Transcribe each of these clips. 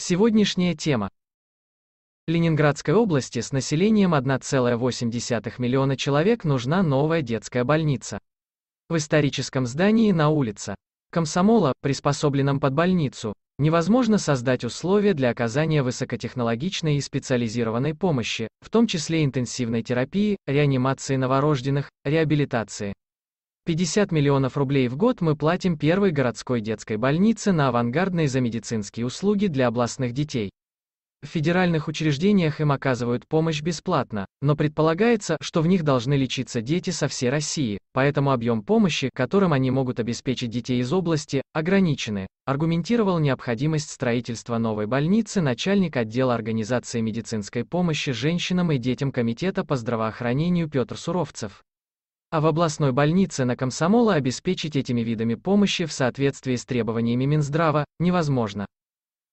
Сегодняшняя тема. Ленинградской области с населением 1,8 миллиона человек нужна новая детская больница. В историческом здании на улице Комсомола, приспособленном под больницу, невозможно создать условия для оказания высокотехнологичной и специализированной помощи, в том числе интенсивной терапии, реанимации новорожденных, реабилитации. 50 миллионов рублей в год мы платим первой городской детской больнице на авангардные за медицинские услуги для областных детей. В федеральных учреждениях им оказывают помощь бесплатно, но предполагается, что в них должны лечиться дети со всей России, поэтому объем помощи, которым они могут обеспечить детей из области, ограничены, аргументировал необходимость строительства новой больницы начальник отдела организации медицинской помощи женщинам и детям Комитета по здравоохранению Петр Суровцев а в областной больнице на Комсомола обеспечить этими видами помощи в соответствии с требованиями Минздрава невозможно.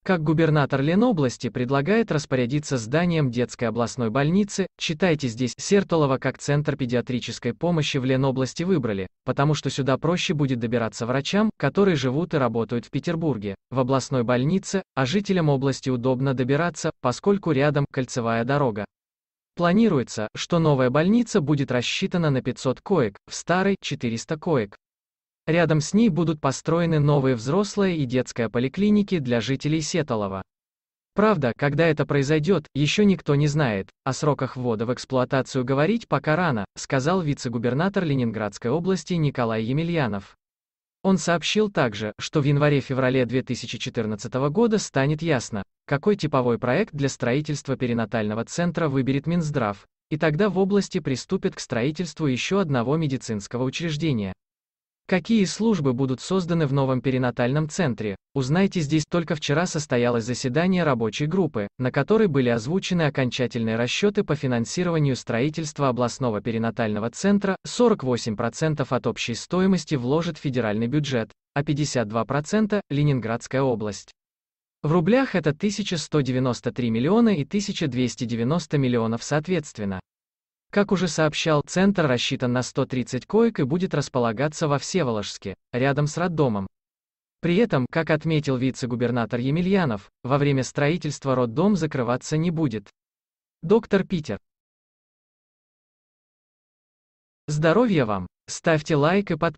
Как губернатор Ленобласти предлагает распорядиться зданием детской областной больницы, читайте здесь Сертолова как центр педиатрической помощи в Ленобласти выбрали, потому что сюда проще будет добираться врачам, которые живут и работают в Петербурге, в областной больнице, а жителям области удобно добираться, поскольку рядом кольцевая дорога. Планируется, что новая больница будет рассчитана на 500 коек, в старой – 400 коек. Рядом с ней будут построены новые взрослые и детская поликлиники для жителей Сетолова. Правда, когда это произойдет, еще никто не знает, о сроках ввода в эксплуатацию говорить пока рано, сказал вице-губернатор Ленинградской области Николай Емельянов. Он сообщил также, что в январе-феврале 2014 года станет ясно, какой типовой проект для строительства перинатального центра выберет Минздрав, и тогда в области приступят к строительству еще одного медицинского учреждения. Какие службы будут созданы в новом перинатальном центре, узнайте здесь. Только вчера состоялось заседание рабочей группы, на которой были озвучены окончательные расчеты по финансированию строительства областного перинатального центра, 48% от общей стоимости вложит федеральный бюджет, а 52% – Ленинградская область. В рублях это 1193 миллиона и 1290 миллионов соответственно. Как уже сообщал, центр рассчитан на 130 коек и будет располагаться во Всеволожске, рядом с роддомом. При этом, как отметил вице-губернатор Емельянов, во время строительства роддом закрываться не будет. Доктор Питер. Здоровья вам! Ставьте лайк и подписывайтесь.